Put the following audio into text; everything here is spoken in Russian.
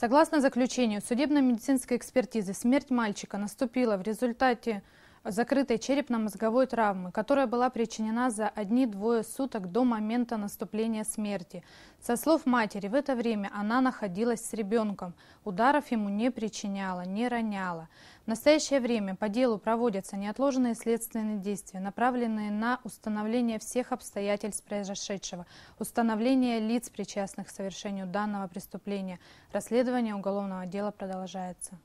Согласно заключению судебно-медицинской экспертизы, смерть мальчика наступила в результате закрытой черепно-мозговой травмы, которая была причинена за одни-двое суток до момента наступления смерти. Со слов матери, в это время она находилась с ребенком, ударов ему не причиняла, не роняла. В настоящее время по делу проводятся неотложные следственные действия, направленные на установление всех обстоятельств произошедшего, установление лиц, причастных к совершению данного преступления. Расследование уголовного дела продолжается.